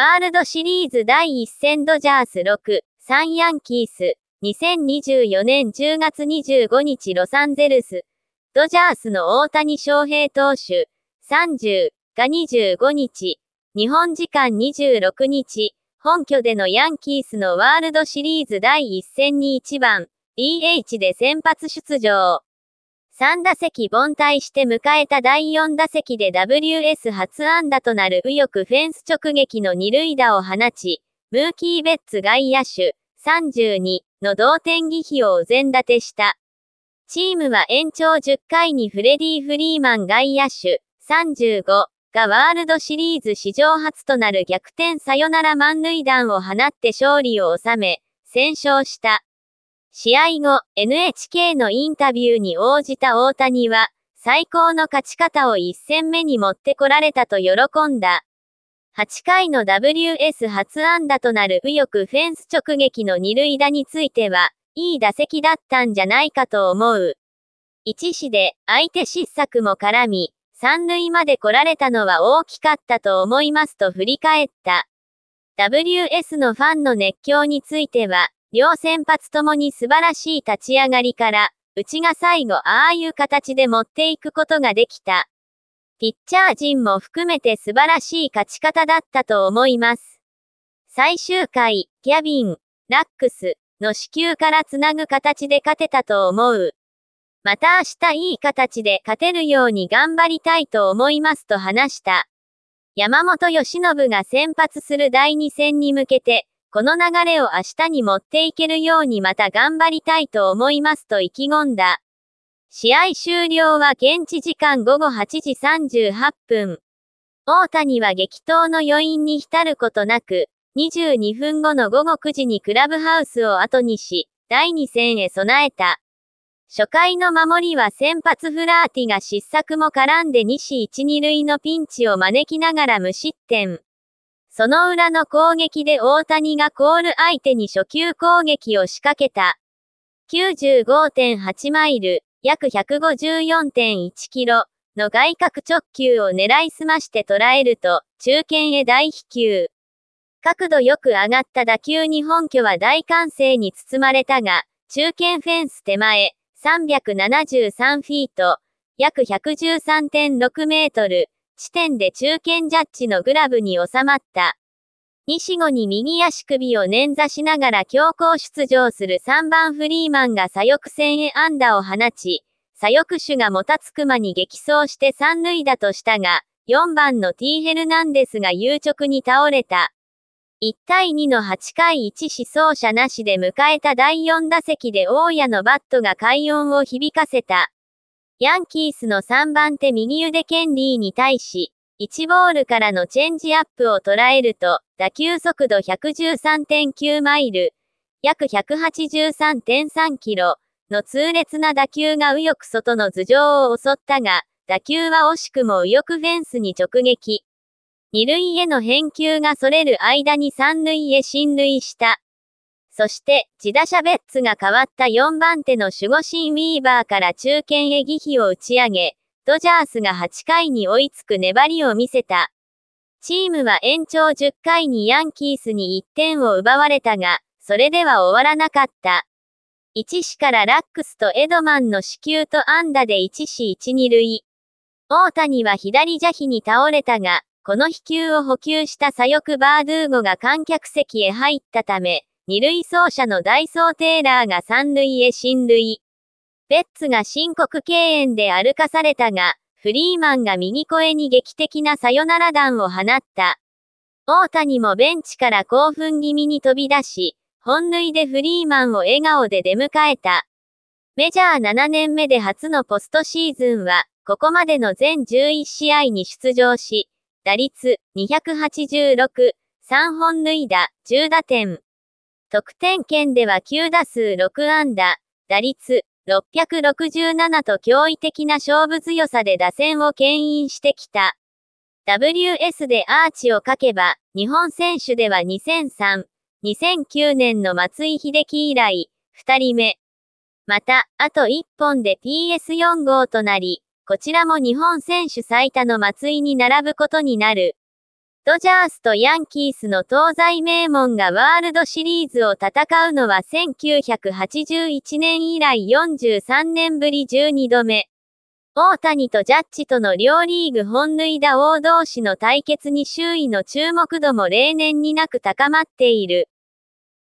ワールドシリーズ第1戦ドジャース6、3ヤンキース、2024年10月25日ロサンゼルス、ドジャースの大谷翔平投手、30が25日、日本時間26日、本拠でのヤンキースのワールドシリーズ第1戦に1番、DH で先発出場。3打席凡退して迎えた第4打席で WS 初安打となる右翼フェンス直撃の二塁打を放ち、ムーキー・ベッツ外野手32の同点技比をお膳立てした。チームは延長10回にフレディ・フリーマン外野手35がワールドシリーズ史上初となる逆転サヨナラ満塁弾を放って勝利を収め、戦勝した。試合後、NHK のインタビューに応じた大谷は、最高の勝ち方を1戦目に持ってこられたと喜んだ。8回の WS 初安打となる右翼フェンス直撃の二塁打については、いい打席だったんじゃないかと思う。一死で相手失策も絡み、三塁まで来られたのは大きかったと思いますと振り返った。WS のファンの熱狂については、両先発ともに素晴らしい立ち上がりから、うちが最後ああいう形で持っていくことができた。ピッチャー陣も含めて素晴らしい勝ち方だったと思います。最終回、キャビン、ラックスの支給からつなぐ形で勝てたと思う。また明日いい形で勝てるように頑張りたいと思いますと話した。山本義信が先発する第2戦に向けて、この流れを明日に持っていけるようにまた頑張りたいと思いますと意気込んだ。試合終了は現地時間午後8時38分。大谷は激闘の余韻に浸ることなく、22分後の午後9時にクラブハウスを後にし、第2戦へ備えた。初回の守りは先発フラーティが失策も絡んで西死1 2塁のピンチを招きながら無失点。その裏の攻撃で大谷がコール相手に初級攻撃を仕掛けた。95.8マイル、約154.1キロの外角直球を狙いすまして捉えると、中堅へ大飛球。角度よく上がった打球に本拠は大歓声に包まれたが、中堅フェンス手前、373フィート、約113.6メートル、地点で中堅ジャッジのグラブに収まった。西後に右足首を捻挫しながら強行出場する3番フリーマンが左翼線へ安打を放ち、左翼手がもたつく間に激走して三塁打としたが、4番の T ヘルナンデスが有直に倒れた。1対2の8回1死走者なしで迎えた第4打席で大家のバットが快音を響かせた。ヤンキースの3番手右腕ケンリーに対し、1ボールからのチェンジアップを捉えると、打球速度113.9マイル、約183.3キロの痛烈な打球が右翼外の頭上を襲ったが、打球は惜しくも右翼フェンスに直撃。二塁への返球がそれる間に三塁へ進塁した。そして、自打者ベッツが変わった4番手の守護神ウィーバーから中堅へ疑費を打ち上げ、ドジャースが8回に追いつく粘りを見せた。チームは延長10回にヤンキースに1点を奪われたが、それでは終わらなかった。1死からラックスとエドマンの死球と安打で1死1 2塁。大谷は左邪皮に倒れたが、この飛球を補給した左翼バードゥーゴが観客席へ入ったため、二塁走者のダイソー・テイラーが三塁へ進塁。ベッツが申告敬遠で歩かされたが、フリーマンが右声に劇的なサヨナラ弾を放った。大谷もベンチから興奮気味に飛び出し、本塁でフリーマンを笑顔で出迎えた。メジャー7年目で初のポストシーズンは、ここまでの全11試合に出場し、打率286、3本塁打、10打点。得点圏では9打数6安打、打率667と驚異的な勝負強さで打線を牽引してきた。WS でアーチをかけば、日本選手では2003、2009年の松井秀喜以来、2人目。また、あと1本で PS4 号となり、こちらも日本選手最多の松井に並ぶことになる。ドジャースとヤンキースの東西名門がワールドシリーズを戦うのは1981年以来43年ぶり12度目。大谷とジャッジとの両リーグ本塁打王同士の対決に周囲の注目度も例年になく高まっている。